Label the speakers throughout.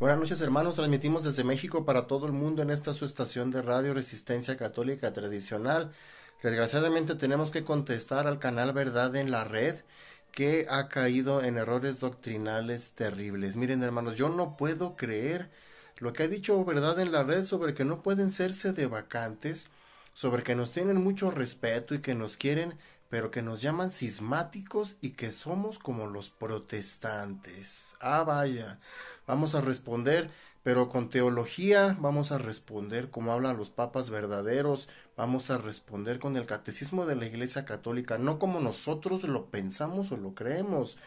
Speaker 1: Buenas noches hermanos, transmitimos desde México para todo el mundo en esta su estación de radio Resistencia Católica Tradicional. Desgraciadamente tenemos que contestar al canal Verdad en la red que ha caído en errores doctrinales terribles. Miren hermanos, yo no puedo creer lo que ha dicho Verdad en la red sobre que no pueden serse de vacantes, sobre que nos tienen mucho respeto y que nos quieren pero que nos llaman sismáticos y que somos como los protestantes. Ah, vaya, vamos a responder, pero con teología vamos a responder como hablan los papas verdaderos, vamos a responder con el catecismo de la Iglesia Católica, no como nosotros lo pensamos o lo creemos,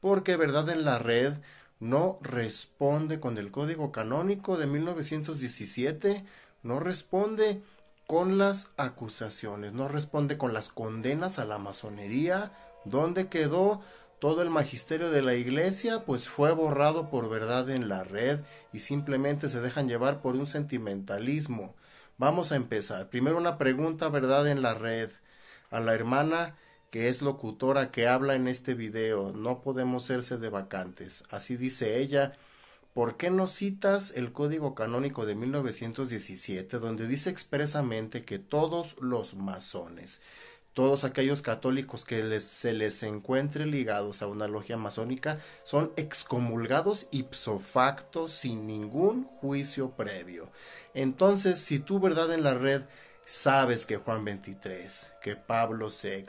Speaker 1: porque verdad en la red no responde con el Código Canónico de 1917, no responde con las acusaciones, no responde con las condenas a la masonería, ¿Dónde quedó todo el magisterio de la iglesia, pues fue borrado por verdad en la red y simplemente se dejan llevar por un sentimentalismo. Vamos a empezar. Primero una pregunta, verdad en la red, a la hermana que es locutora que habla en este video. No podemos serse de vacantes. Así dice ella ¿por qué no citas el Código Canónico de 1917, donde dice expresamente que todos los masones, todos aquellos católicos que se les encuentre ligados a una logia masónica, son excomulgados ipso facto sin ningún juicio previo? Entonces, si tú, verdad, en la red sabes que Juan 23, que Pablo VI,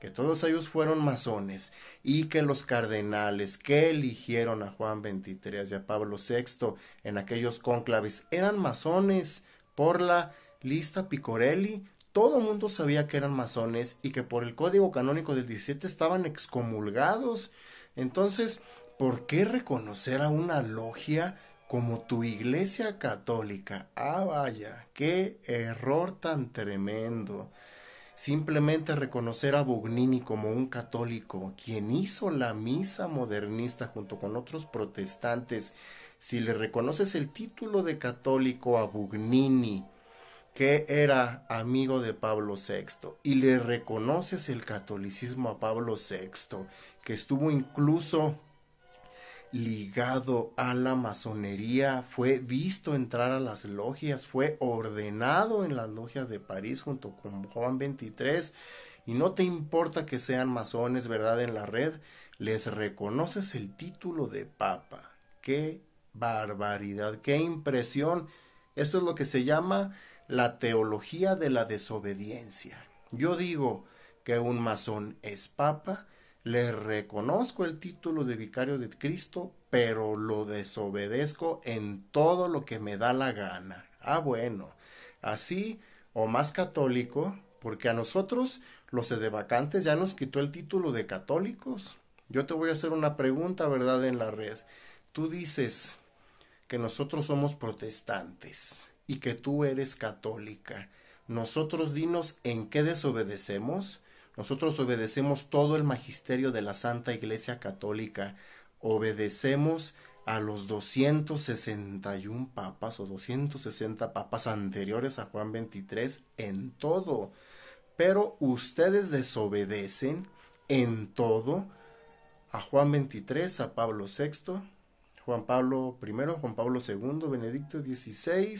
Speaker 1: que todos ellos fueron masones y que los cardenales que eligieron a Juan XXIII y a Pablo VI en aquellos cónclaves eran masones por la lista Picorelli. Todo el mundo sabía que eran masones y que por el código canónico del 17 estaban excomulgados. Entonces, ¿por qué reconocer a una logia como tu iglesia católica? Ah, vaya, qué error tan tremendo. Simplemente reconocer a Bugnini como un católico, quien hizo la misa modernista junto con otros protestantes, si le reconoces el título de católico a Bugnini, que era amigo de Pablo VI, y le reconoces el catolicismo a Pablo VI, que estuvo incluso ligado a la masonería, fue visto entrar a las logias, fue ordenado en las logias de París junto con Juan 23 y no te importa que sean masones, ¿verdad? En la red, les reconoces el título de papa. ¡Qué barbaridad! ¡Qué impresión! Esto es lo que se llama la teología de la desobediencia. Yo digo que un masón es papa, le reconozco el título de vicario de Cristo, pero lo desobedezco en todo lo que me da la gana. Ah, bueno, así o más católico, porque a nosotros los edevacantes ya nos quitó el título de católicos. Yo te voy a hacer una pregunta, ¿verdad? En la red. Tú dices que nosotros somos protestantes y que tú eres católica. Nosotros dinos en qué desobedecemos. Nosotros obedecemos todo el magisterio de la Santa Iglesia Católica, obedecemos a los 261 papas o 260 papas anteriores a Juan 23 en todo. Pero ustedes desobedecen en todo a Juan 23, a Pablo VI, Juan Pablo I, Juan Pablo II, Benedicto XVI,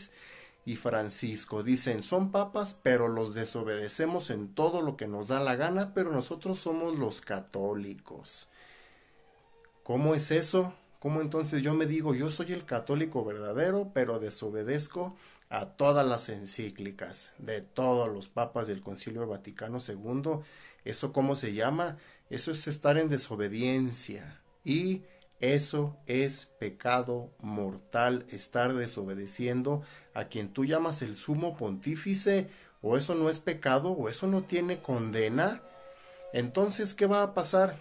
Speaker 1: y Francisco. Dicen, son papas, pero los desobedecemos en todo lo que nos da la gana, pero nosotros somos los católicos. ¿Cómo es eso? ¿Cómo entonces yo me digo, yo soy el católico verdadero, pero desobedezco a todas las encíclicas de todos los papas del Concilio Vaticano II? ¿Eso cómo se llama? Eso es estar en desobediencia y eso es pecado mortal, estar desobedeciendo a quien tú llamas el sumo pontífice, o eso no es pecado, o eso no tiene condena. Entonces, ¿qué va a pasar?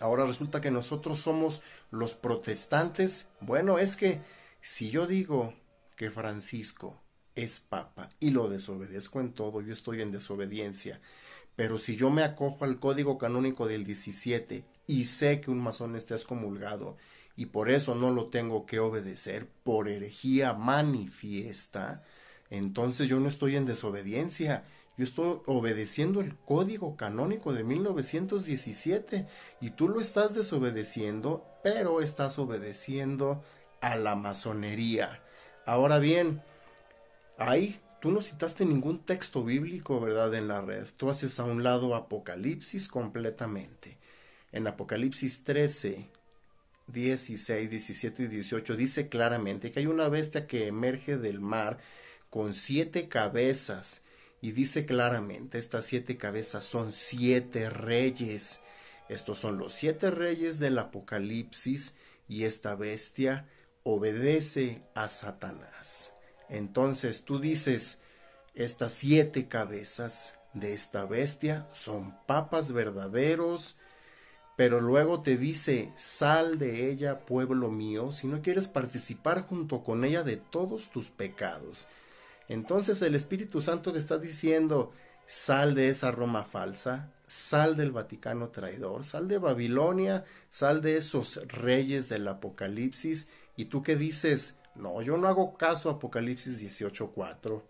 Speaker 1: Ahora resulta que nosotros somos los protestantes. Bueno, es que si yo digo que Francisco es papa y lo desobedezco en todo, yo estoy en desobediencia. Pero si yo me acojo al código canónico del 17 y sé que un masón está excomulgado y por eso no lo tengo que obedecer por herejía manifiesta, entonces yo no estoy en desobediencia, yo estoy obedeciendo el código canónico de 1917 y tú lo estás desobedeciendo, pero estás obedeciendo a la masonería. Ahora bien, ahí tú no citaste ningún texto bíblico, ¿verdad? En la red. Tú haces a un lado Apocalipsis completamente en Apocalipsis 13, 16, 17 y 18 dice claramente que hay una bestia que emerge del mar con siete cabezas y dice claramente estas siete cabezas son siete reyes. Estos son los siete reyes del Apocalipsis y esta bestia obedece a Satanás. Entonces tú dices, estas siete cabezas de esta bestia son papas verdaderos, pero luego te dice, sal de ella, pueblo mío, si no quieres participar junto con ella de todos tus pecados. Entonces el Espíritu Santo te está diciendo, sal de esa Roma falsa, sal del Vaticano traidor, sal de Babilonia, sal de esos reyes del Apocalipsis. ¿Y tú qué dices? No, yo no hago caso a Apocalipsis 18.4,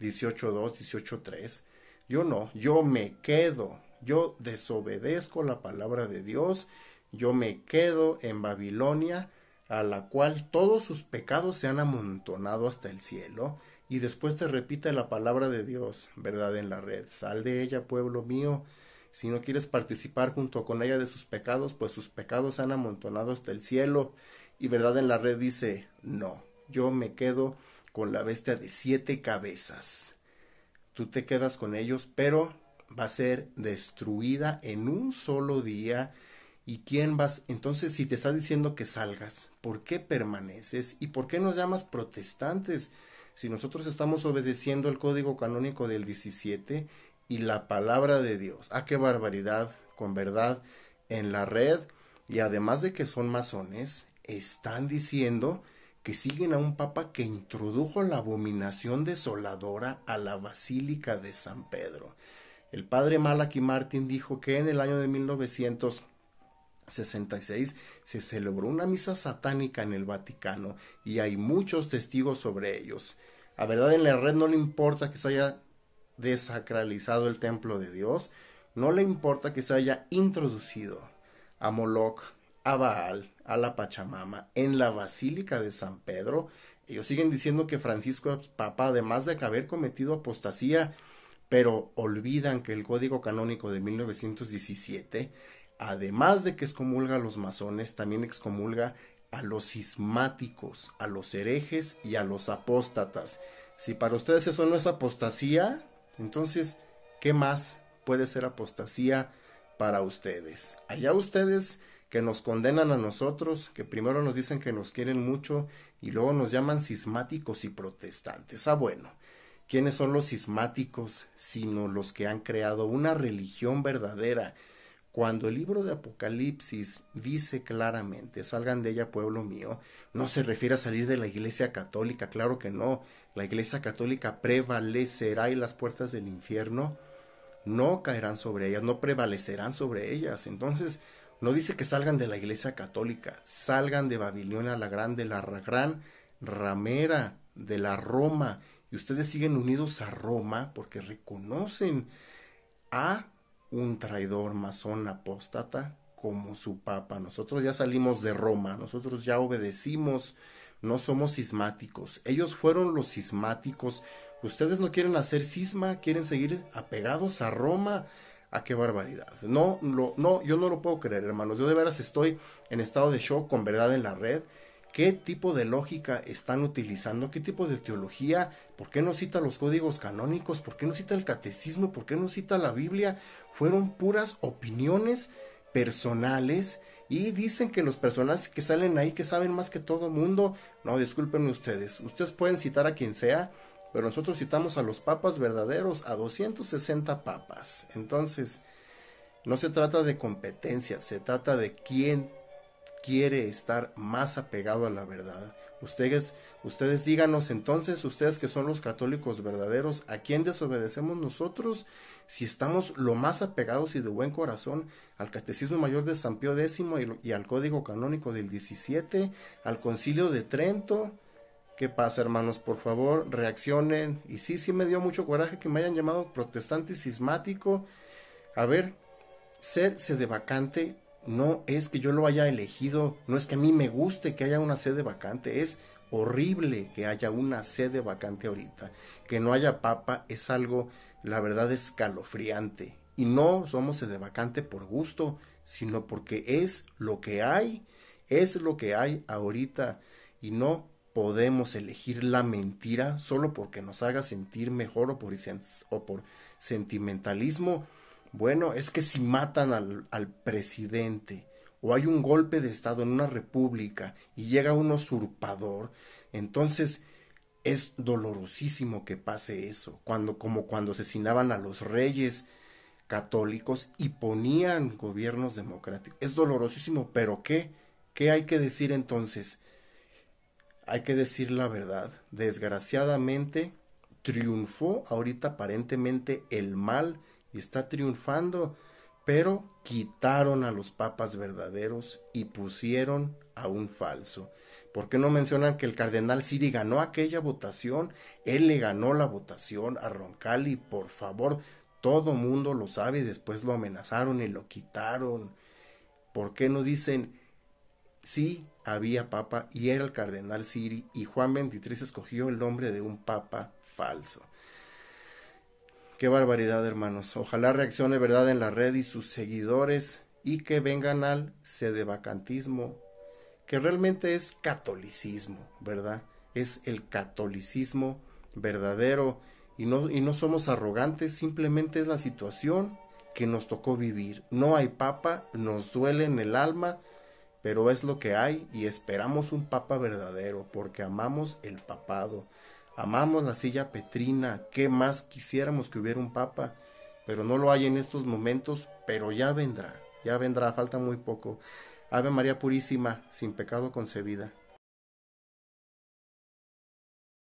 Speaker 1: 18.2, 18.3. Yo no, yo me quedo, yo desobedezco la palabra de Dios, yo me quedo en Babilonia, a la cual todos sus pecados se han amontonado hasta el cielo, y después te repite la palabra de Dios, verdad en la red, sal de ella, pueblo mío, si no quieres participar junto con ella de sus pecados, pues sus pecados se han amontonado hasta el cielo, y verdad en la red dice, no, yo me quedo con la bestia de siete cabezas. Tú te quedas con ellos, pero va a ser destruida en un solo día. ¿Y quién vas? Entonces, si te está diciendo que salgas, ¿por qué permaneces? ¿Y por qué nos llamas protestantes? Si nosotros estamos obedeciendo el código canónico del 17 y la palabra de Dios. ¡Ah, qué barbaridad! Con verdad, en la red, y además de que son masones, están diciendo que siguen a un papa que introdujo la abominación desoladora a la Basílica de San Pedro. El padre Malachi Martin dijo que en el año de 1966 se celebró una misa satánica en el Vaticano y hay muchos testigos sobre ellos. A verdad en la red no le importa que se haya desacralizado el templo de Dios, no le importa que se haya introducido a Moloch, a Baal, a la Pachamama en la Basílica de San Pedro. Ellos siguen diciendo que Francisco papá papa, además de haber cometido apostasía, pero olvidan que el Código Canónico de 1917, además de que excomulga a los masones, también excomulga a los cismáticos, a los herejes y a los apóstatas. Si para ustedes eso no es apostasía, entonces, ¿qué más puede ser apostasía para ustedes? Allá ustedes que nos condenan a nosotros, que primero nos dicen que nos quieren mucho y luego nos llaman cismáticos y protestantes. Ah, bueno quiénes son los cismáticos, sino los que han creado una religión verdadera. Cuando el libro de Apocalipsis dice claramente, salgan de ella pueblo mío, no se refiere a salir de la Iglesia Católica, claro que no, la Iglesia Católica prevalecerá y las puertas del infierno no caerán sobre ellas, no prevalecerán sobre ellas. Entonces, no dice que salgan de la Iglesia Católica, salgan de Babilonia la Grande, la gran ramera de la Roma y ustedes siguen unidos a Roma porque reconocen a un traidor masón apóstata como su papa. Nosotros ya salimos de Roma, nosotros ya obedecimos, no somos cismáticos. Ellos fueron los cismáticos. Ustedes no quieren hacer cisma, quieren seguir apegados a Roma. ¿A ah, qué barbaridad? No, no, yo no lo puedo creer, hermanos. Yo de veras estoy en estado de shock con verdad en la red qué tipo de lógica están utilizando, qué tipo de teología, por qué no cita los códigos canónicos, por qué no cita el catecismo, por qué no cita la Biblia. Fueron puras opiniones personales y dicen que los personajes que salen ahí que saben más que todo mundo, no, discúlpenme ustedes, ustedes pueden citar a quien sea, pero nosotros citamos a los papas verdaderos, a 260 papas. Entonces, no se trata de competencia, se trata de quién quiere estar más apegado a la verdad. Ustedes, ustedes díganos entonces, ustedes que son los católicos verdaderos, ¿a quién desobedecemos nosotros si estamos lo más apegados y de buen corazón al Catecismo Mayor de San Pío X y, al Código Canónico del 17, al Concilio de Trento? ¿Qué pasa, hermanos? Por favor, reaccionen. Y sí, sí me dio mucho coraje que me hayan llamado protestante cismático. A ver, ser sedevacante no es que yo lo haya elegido, no es que a mí me guste que haya una sede vacante, es horrible que haya una sede vacante ahorita, que no haya papa es algo, la verdad, escalofriante. Y no somos sede vacante por gusto, sino porque es lo que hay, es lo que hay ahorita y no podemos elegir la mentira solo porque nos haga sentir mejor o por, o por sentimentalismo bueno, es que si matan al, al presidente o hay un golpe de Estado en una república y llega un usurpador, entonces es dolorosísimo que pase eso, cuando, como cuando asesinaban a los reyes católicos y ponían gobiernos democráticos. Es dolorosísimo, pero ¿qué? ¿Qué hay que decir entonces? Hay que decir la verdad. Desgraciadamente, triunfó ahorita aparentemente el mal está triunfando, pero quitaron a los papas verdaderos y pusieron a un falso. ¿Por qué no mencionan que el cardenal Siri ganó aquella votación? Él le ganó la votación a Roncalli, por favor, todo mundo lo sabe, después lo amenazaron y lo quitaron. ¿Por qué no dicen sí había papa y era el cardenal Siri y Juan XXIII escogió el nombre de un papa falso? Qué barbaridad, hermanos. Ojalá reaccione verdad en la red y sus seguidores y que vengan al sedevacantismo, que realmente es catolicismo, ¿verdad? Es el catolicismo verdadero y no, y no somos arrogantes, simplemente es la situación que nos tocó vivir. No hay papa, nos duele en el alma, pero es lo que hay y esperamos un papa verdadero porque amamos el papado. Amamos la silla petrina, qué más quisiéramos que hubiera un papa, pero no lo hay en estos momentos, pero ya vendrá, ya vendrá, falta muy poco. Ave María Purísima, sin pecado concebida.